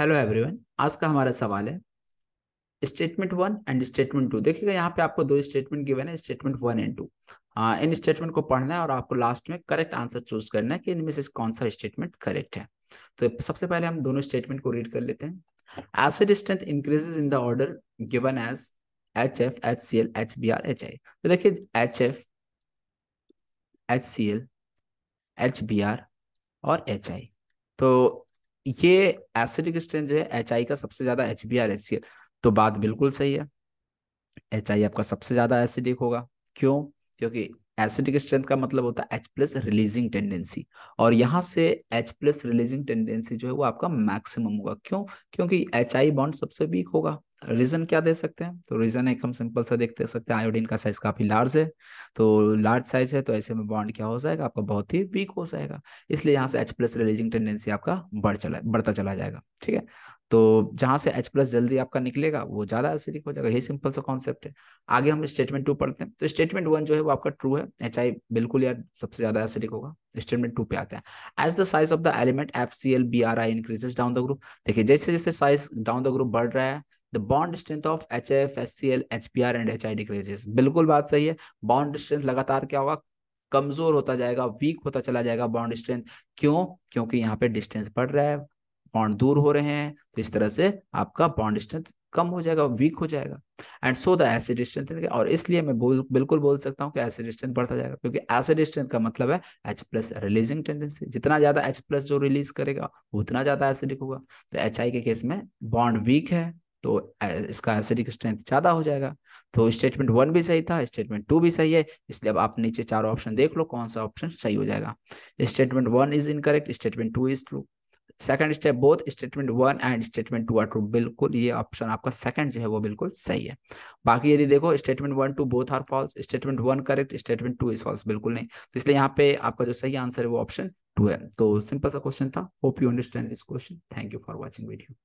hello everyone आज का हमारा सवाल है statement one and statement two देखिएगा यहाँ पे आपको दो स्टेटमेंट गिवन है स्टेटमेंट वन एंड टू इन स्टेटमेंट को पढ़ना है और आपको लास्ट में करेक्ट आंसर चूज करना है कि इनमें से कौन सा स्टेटमेंट करेक्ट है तो सबसे पहले हम दोनों स्टेटमेंट को रीड कर लेते हैं acid strength increases in the order given as H F H C L H B R H I तो देखिए H F H C L H B R और एच आई तो ये एसिडिक स्ट्रेन जो है एच का सबसे ज्यादा एच बी आर एच तो बात बिल्कुल सही है एच आपका सबसे ज्यादा एसिडिक होगा क्यों क्योंकि एसिडिक स्ट्रेंथ का मतलब होता है एच प्लस रिलीजिंग टेंडेंसी और यहाँ से एच प्लस रिलीजिंग टेंडेंसी जो है वो आपका मैक्सिमम होगा क्यों क्योंकि एच आई बॉन्ड सबसे वीक होगा रीजन क्या दे सकते हैं तो रीजन एक हम सिंपल सा देख सकते हैं आयोडीन का साइज काफी लार्ज है तो लार्ज साइज है तो ऐसे में बॉन्ड क्या हो जाएगा आपका बहुत ही वीक हो जाएगा इसलिए यहाँ से एच प्लस रिलीजिंग टेंडेंसी आपका बढ़ चला बढ़ता चला जाएगा ठीक है तो जहाँ से H प्लस जल्दी आपका निकलेगा वो ज़्यादा एसिडिक हो जाएगा यही सिंपल सा कॉन्सेप्ट है आगे हम स्टेटमेंट टू पढ़ते हैं तो स्टेटमेंट वन जो है वो आपका ट्रू है एच आई बिल्कुल यार सबसे ज्यादा एसिडिक होगा स्टेटमेंट टू पे आते हैं as the size of the element F C L B R I increases down the group देखिए जैसे जैसे साइज डाउन द ग्रुप बढ़ रहा है the bond strength of H F S C L H P R and H I decreases बिल्कुल बात सही है बॉन्ड स्ट्रेंथ लगातार क्या होगा कमजोर होता जाएगा वीक होता चला जाएगा बॉन्ड स्ट्रेंथ क्यों क्योंकि यहाँ पे डिस्टेंस बढ़ रहा है बॉन्ड दूर हो रहे हैं तो इस तरह से आपका बॉन्ड स्ट्रेंथ कम हो जाएगा वीक हो जाएगा and so the acid strength और इसलिए मैं बोल बिल्कुल बोल सकता हूँ कि एसिड स्ट्रेंथ बढ़ता जाएगा क्योंकि एसिड स्ट्रेंथ का मतलब है एच प्लस रिलीजिंग टेंडेंसी जितना ज्यादा एच प्लस जो रिलीज करेगा उतना ज्यादा एसिडिक होगा तो एच आई के केस में बॉन्ड वीक है तो इसका एसिडिक स्ट्रेंथ ज्यादा हो जाएगा तो स्टेटमेंट वन भी सही था स्टेटमेंट टू भी सही है इसलिए अब आप नीचे चार ऑप्शन देख लो कौन सा ऑप्शन सही हो जाएगा statement one is incorrect statement two is true second step both statement one and statement two are true बिल्कुल ये ऑप्शन आपका सेकंड जो है वो बिल्कुल सही है बाकी यदि देखो statement one two both are false statement one correct statement two is false बिल्कुल नहीं तो इसलिए यहाँ पे आपका जो सही आंसर है वो ऑप्शन टू है तो सिंपल सा क्वेश्चन था hope you understand this question thank you for watching video